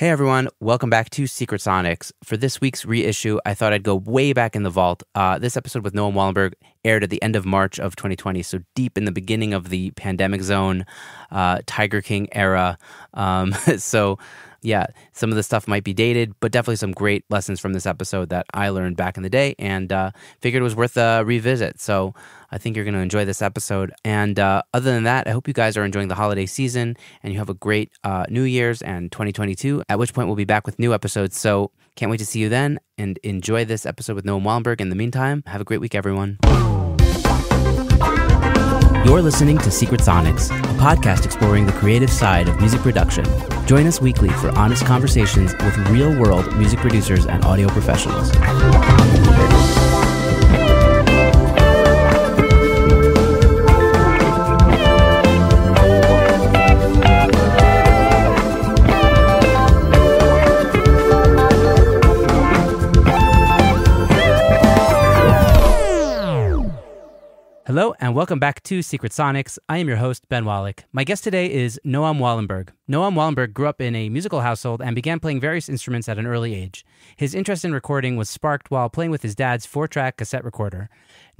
Hey everyone, welcome back to Secret Sonics. For this week's reissue, I thought I'd go way back in the vault. Uh, this episode with Noam Wallenberg aired at the end of March of 2020, so deep in the beginning of the pandemic zone, uh, Tiger King era. Um, so yeah, some of the stuff might be dated, but definitely some great lessons from this episode that I learned back in the day and uh, figured was worth a revisit. So I think you're going to enjoy this episode. And uh, other than that, I hope you guys are enjoying the holiday season and you have a great uh, New Year's and 2022, at which point we'll be back with new episodes. So can't wait to see you then and enjoy this episode with Noam Wallenberg. In the meantime, have a great week, everyone. You're listening to Secret Sonics, a podcast exploring the creative side of music production. Join us weekly for honest conversations with real world music producers and audio professionals. and welcome back to Secret Sonics. I am your host, Ben Wallach. My guest today is Noam Wallenberg. Noam Wallenberg grew up in a musical household and began playing various instruments at an early age. His interest in recording was sparked while playing with his dad's four track cassette recorder.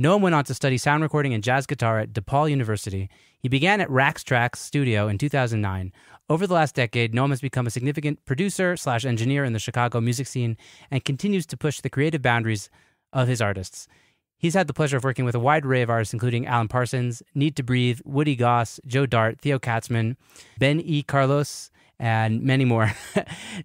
Noam went on to study sound recording and jazz guitar at DePaul University. He began at Rax Tracks Studio in 2009. Over the last decade, Noam has become a significant producer slash engineer in the Chicago music scene and continues to push the creative boundaries of his artists. He's had the pleasure of working with a wide array of artists, including Alan Parsons, Need to Breathe, Woody Goss, Joe Dart, Theo Katzman, Ben E. Carlos, and many more.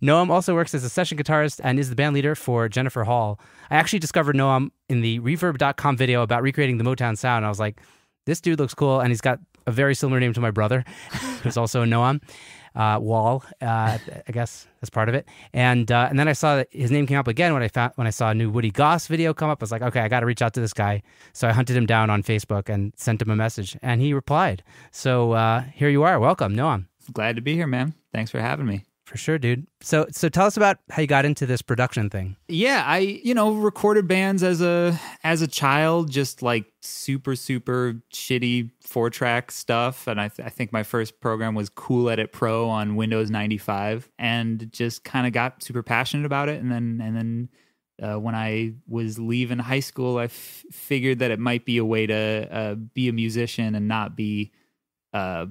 Noam also works as a session guitarist and is the band leader for Jennifer Hall. I actually discovered Noam in the reverb.com video about recreating the Motown sound. I was like, this dude looks cool and he's got a very similar name to my brother, who's also a Noam. Uh, wall, uh, I guess that's part of it. And uh, and then I saw that his name came up again when I found when I saw a new Woody Goss video come up. I was like, okay, I got to reach out to this guy. So I hunted him down on Facebook and sent him a message, and he replied. So uh, here you are. Welcome, Noam. Glad to be here, man. Thanks for having me. For sure, dude. So so tell us about how you got into this production thing. Yeah, I you know, recorded bands as a as a child, just like super super shitty four track stuff and I, th- I think my first program was cool edit pro on windows 95 and just kind of got super passionate about it and then and then uh, when I was leaving high school, I f- figured that it might be a way to uh, be a musician and not be uh,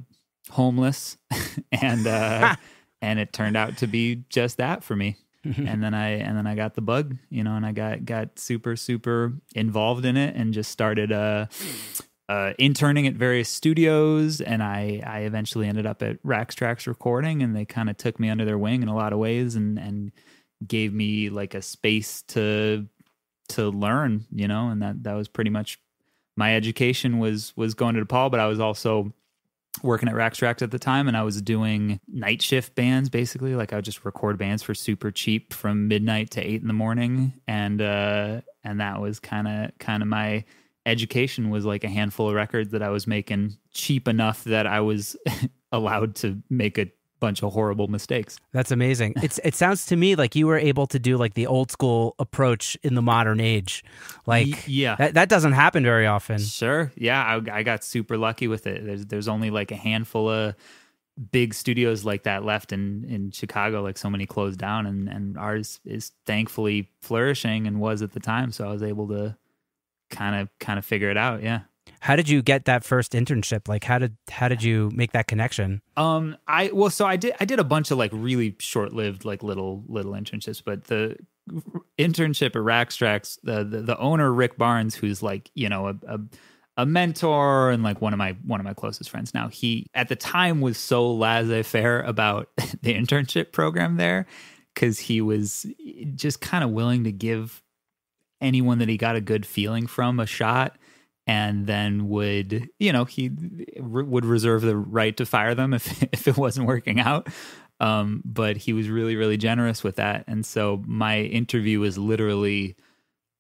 homeless. and uh, and it turned out to be just that for me. and then I and then I got the bug, you know, and I got got super super involved in it and just started uh, uh, interning at various studios, and I I eventually ended up at Rax Tracks Recording, and they kind of took me under their wing in a lot of ways, and and gave me like a space to to learn, you know, and that that was pretty much my education was was going to DePaul, but I was also working at Rackstrax at the time and I was doing night shift bands basically. Like I would just record bands for super cheap from midnight to eight in the morning. And uh and that was kinda kinda my education was like a handful of records that I was making cheap enough that I was allowed to make a bunch of horrible mistakes. That's amazing. It's it sounds to me like you were able to do like the old school approach in the modern age. Like y yeah, that, that doesn't happen very often. Sure. Yeah, I, I got super lucky with it. There's there's only like a handful of big studios like that left in in Chicago. Like so many closed down, and and ours is thankfully flourishing and was at the time. So I was able to kind of kind of figure it out. Yeah. How did you get that first internship? Like how did how did you make that connection? Um I well so I did I did a bunch of like really short-lived like little little internships, but the internship at Rackstracks, the, the, the owner Rick Barnes who's like, you know, a, a a mentor and like one of my one of my closest friends now he at the time was so laissez-faire about the internship program there because he was just kind of willing to give anyone that he got a good feeling from a shot and then would you know he re- would reserve the right to fire them if if it wasn't working out um, but he was really really generous with that and so my interview was literally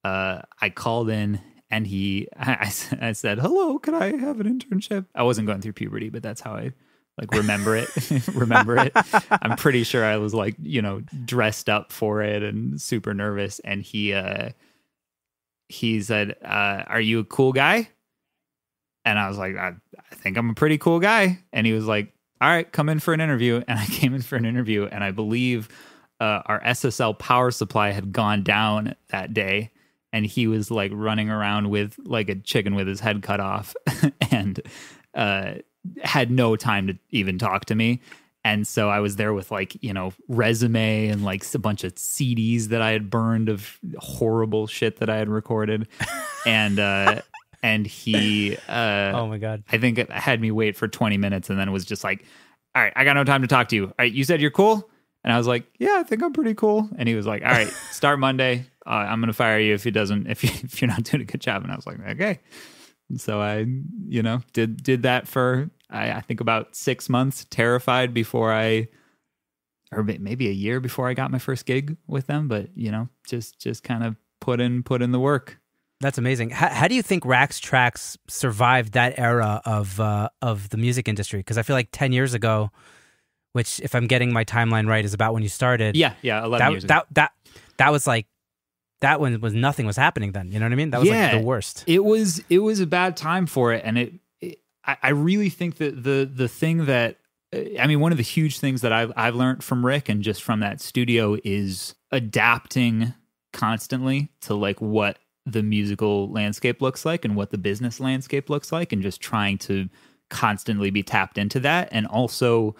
uh, i called in and he I, I, I said hello could i have an internship i wasn't going through puberty but that's how i like remember it remember it i'm pretty sure i was like you know dressed up for it and super nervous and he uh he said, uh, "Are you a cool guy?" And I was like, I, "I think I'm a pretty cool guy." And he was like, "All right, come in for an interview." And I came in for an interview, and I believe uh, our SSL power supply had gone down that day, and he was like running around with like a chicken with his head cut off, and uh, had no time to even talk to me. And so I was there with like, you know, resume and like a bunch of CDs that I had burned of horrible shit that I had recorded. and, uh, and he, uh, oh my God, I think it had me wait for 20 minutes and then was just like, all right, I got no time to talk to you. All right, you said you're cool. And I was like, yeah, I think I'm pretty cool. And he was like, all right, start Monday. Uh, I'm going to fire you if he doesn't, if, you, if you're not doing a good job. And I was like, okay so I, you know, did did that for I, I, think about six months, terrified before I, or maybe a year before I got my first gig with them. But you know, just just kind of put in put in the work. That's amazing. How, how do you think Rax Tracks survived that era of uh, of the music industry? Because I feel like ten years ago, which if I'm getting my timeline right, is about when you started. Yeah, yeah, eleven that, years. That ago. that that was like that one was nothing was happening then. You know what I mean? That was yeah, like the worst. It was it was a bad time for it, and it, it I, I really think that the the thing that uh, I mean, one of the huge things that I've I've learned from Rick and just from that studio is adapting constantly to like what the musical landscape looks like and what the business landscape looks like, and just trying to constantly be tapped into that, and also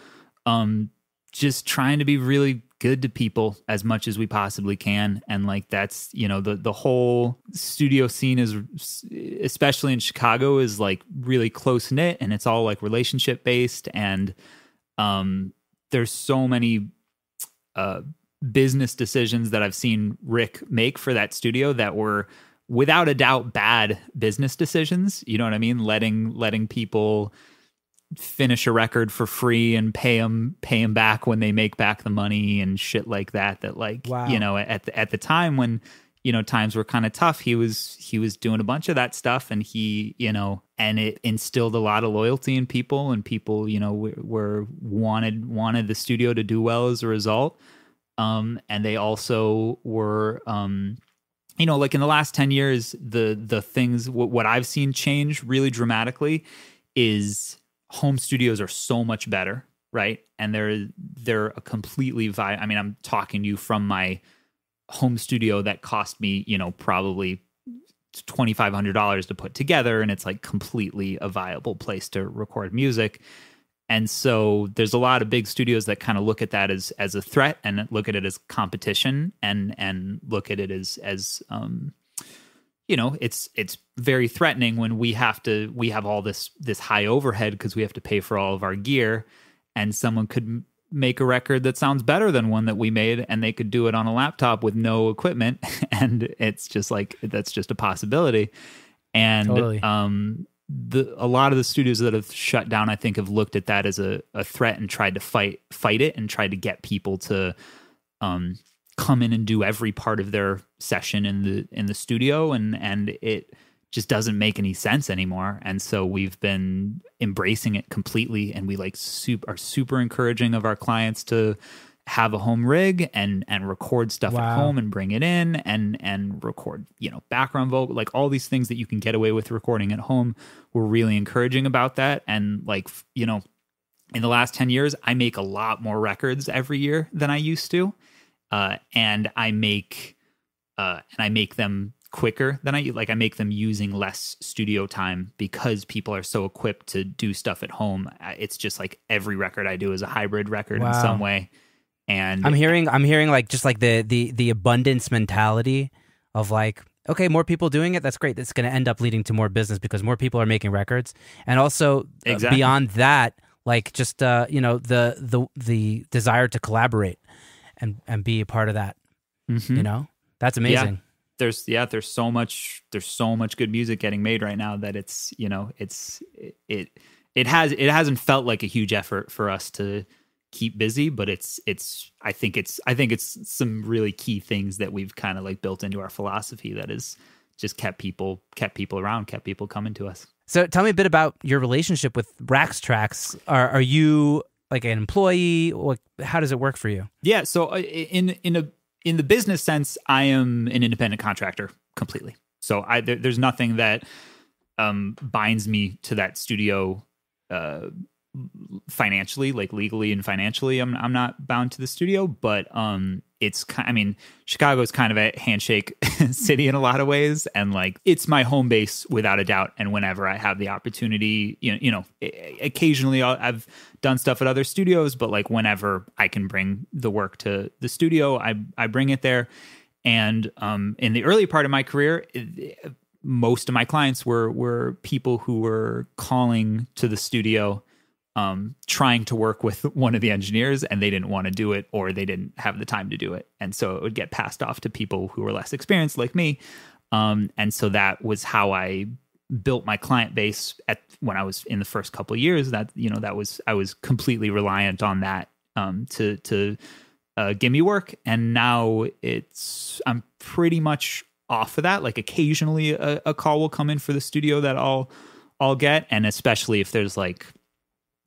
um, just trying to be really good to people as much as we possibly can and like that's you know the the whole studio scene is especially in Chicago is like really close knit and it's all like relationship based and um there's so many uh business decisions that I've seen Rick make for that studio that were without a doubt bad business decisions you know what I mean letting letting people finish a record for free and pay them pay them back when they make back the money and shit like that that like wow. you know at the, at the time when you know times were kind of tough he was he was doing a bunch of that stuff and he you know and it instilled a lot of loyalty in people and people you know were, were wanted wanted the studio to do well as a result um and they also were um you know like in the last 10 years the the things what i've seen change really dramatically is home studios are so much better, right? And they're they're a completely viable. I mean, I'm talking to you from my home studio that cost me, you know, probably $2500 to put together and it's like completely a viable place to record music and so there's a lot of big studios that kind of look at that as as a threat and look at it as competition and and look at it as as um, you know it's it's very threatening when we have to we have all this this high overhead because we have to pay for all of our gear and someone could m- make a record that sounds better than one that we made and they could do it on a laptop with no equipment and it's just like that's just a possibility and totally. um the a lot of the studios that have shut down i think have looked at that as a, a threat and tried to fight fight it and tried to get people to um come in and do every part of their session in the in the studio and and it just doesn't make any sense anymore and so we've been embracing it completely and we like super are super encouraging of our clients to have a home rig and and record stuff wow. at home and bring it in and and record you know background vocal like all these things that you can get away with recording at home we're really encouraging about that and like you know in the last 10 years i make a lot more records every year than i used to uh, and i make uh, and I make them quicker than I like. I make them using less studio time because people are so equipped to do stuff at home. Uh, it's just like every record I do is a hybrid record wow. in some way. And I'm hearing, I'm hearing like just like the the the abundance mentality of like okay, more people doing it. That's great. That's going to end up leading to more business because more people are making records. And also uh, exactly. uh, beyond that, like just uh, you know the the the desire to collaborate and and be a part of that. Mm-hmm. You know, that's amazing. Yeah. There's yeah, there's so much there's so much good music getting made right now that it's, you know, it's it, it has it hasn't felt like a huge effort for us to keep busy but it's it's i think it's i think it's some really key things that we've kind of like built into our philosophy that is just kept people kept people around kept people coming to us so tell me a bit about your relationship with rax tracks are, are you like an employee how does it work for you yeah so uh, in in a in the business sense, I am an independent contractor completely. So I there, there's nothing that um, binds me to that studio uh, financially, like legally and financially. I'm I'm not bound to the studio, but um, it's i mean chicago's kind of a handshake city in a lot of ways and like it's my home base without a doubt and whenever i have the opportunity you know, you know occasionally i have done stuff at other studios but like whenever i can bring the work to the studio i i bring it there and um, in the early part of my career most of my clients were were people who were calling to the studio um, trying to work with one of the engineers and they didn't want to do it or they didn't have the time to do it. And so it would get passed off to people who were less experienced, like me. Um, and so that was how I built my client base at when I was in the first couple years. That you know that was I was completely reliant on that um, to to uh, give me work. And now it's I'm pretty much off of that. Like occasionally a, a call will come in for the studio that I'll I'll get, and especially if there's like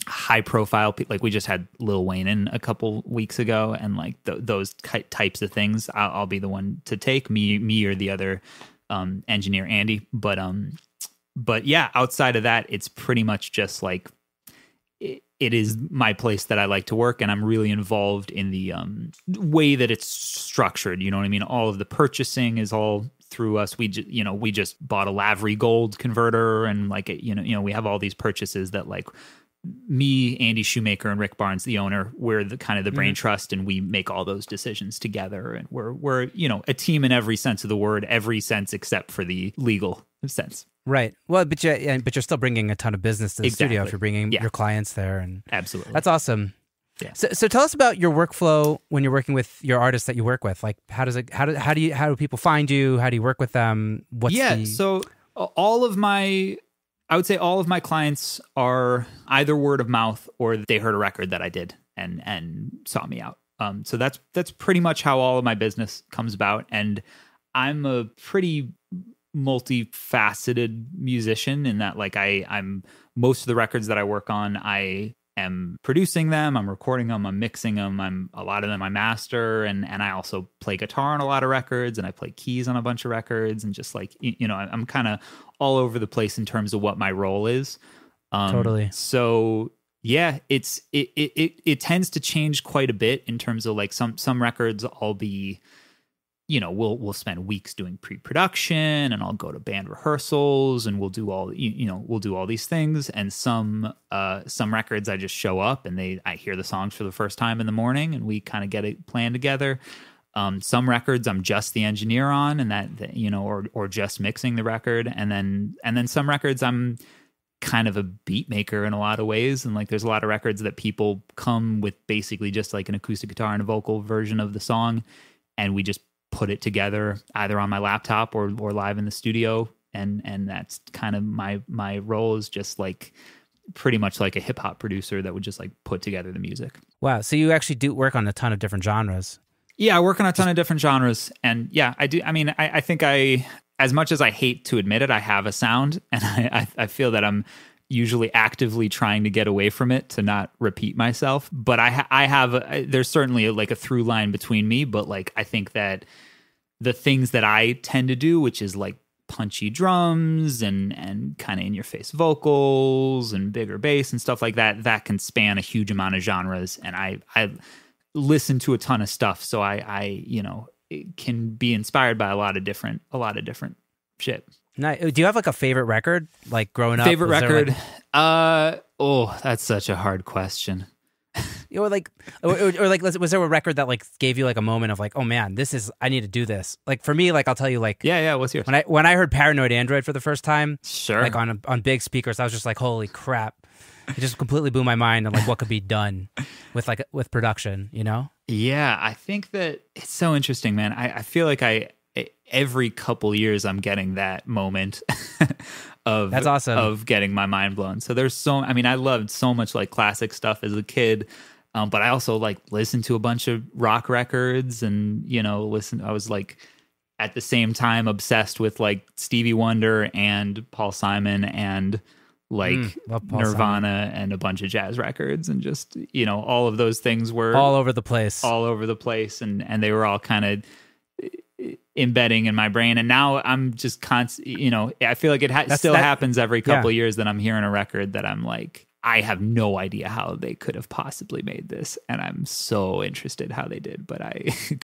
high profile people like we just had lil wayne in a couple weeks ago and like th- those types of things I'll, I'll, be the one to take me me or the other um, engineer andy but um but yeah outside of that it's pretty much just like it, it is my place that i like to work and i'm really involved in the um way that it's structured you know what i mean all of the purchasing is all through us. We just, you know, we just bought a Lavery gold converter and like, you know, you know, we have all these purchases that like me, Andy Shoemaker, and Rick Barnes, the owner, we're the kind of the brain mm trust, and we make all those decisions together. And we're we're you know a team in every sense of the word, every sense except for the legal sense. Right. Well, but you but you're still bringing a ton of business to the exactly. studio if you're bringing yeah. your clients there, and absolutely, that's awesome. Yeah. So, so tell us about your workflow when you're working with your artists that you work with. Like, how does it? How do how do you how do people find you? How do you work with them? What's yeah? The... So all of my I would say all of my clients are either word of mouth or they heard a record that I did and and saw me out. Um, so that's that's pretty much how all of my business comes about. And I'm a pretty multifaceted musician in that like I I'm most of the records that I work on I am producing them, I'm recording them, I'm mixing them, I'm a lot of them I master and and I also play guitar on a lot of records and I play keys on a bunch of records and just like you, know, I'm kind of all over the place in terms of what my role is. Um, totally. So yeah, it's it, it it it tends to change quite a bit in terms of like some some records I'll be you know we'll we'll spend weeks doing pre-production and i'll go to band rehearsals and we'll do all you, you, know we'll do all these things and some uh some records i just show up and they i hear the songs for the first time in the morning and we kind of get it planned together um, some records i'm just the engineer on and that you know or or just mixing the record and then and then some records i'm kind of a beat maker in a lot of ways and like there's a lot of records that people come with basically just like an acoustic guitar and a vocal version of the song and we just put it together either on my laptop or or live in the studio and and that's kind of my my role is just like pretty much like a hip hop producer that would just like put together the music. Wow, so you actually do work on a ton of different genres. Yeah, I work on a ton of different genres, and yeah, I do. I mean, I, I think I, as much as I hate to admit it, I have a sound, and I, I, I feel that I'm usually actively trying to get away from it to not repeat myself. But I ha- I have there's certainly a, like a through line between me, but like I think that the things that I tend to do, which is like punchy drums and and kind of in your face vocals and bigger bass and stuff like that, that can span a huge amount of genres. And I I listen to a ton of stuff, so I I you know can be inspired by a lot of different a lot of different shit. Nice. Oh, do you have like a favorite record? Like growing up, favorite record? Like... Uh oh, that's such a hard question. know, like, or, or, like, was there a record that like gave you like a moment of like, oh man, this is I need to do this. Like for me, like I'll tell you, like yeah, yeah, what's yours? When I when I heard Paranoid Android for the first time, sure, like on on big speakers, I was just like, holy crap! It just completely blew my mind on like what could be done with like with production, you know? Yeah, I think that it's so interesting, man. I, I feel like I every couple years I'm getting that moment of that's awesome of getting my mind blown. So there's so I mean I loved so much like classic stuff as a kid, um, but I also like listened to a bunch of rock records and you know listen I was like at the same time obsessed with like Stevie Wonder and Paul Simon and like mm, Nirvana Simon. and a bunch of jazz records and just you know all of those things were all over the place all over the place and and they were all kind of embedding in my brain and now i'm just constant you know i feel like it ha- still that, happens every couple yeah. years that i'm hearing a record that i'm like i have no idea how they could have possibly made this and i'm so interested how they did but i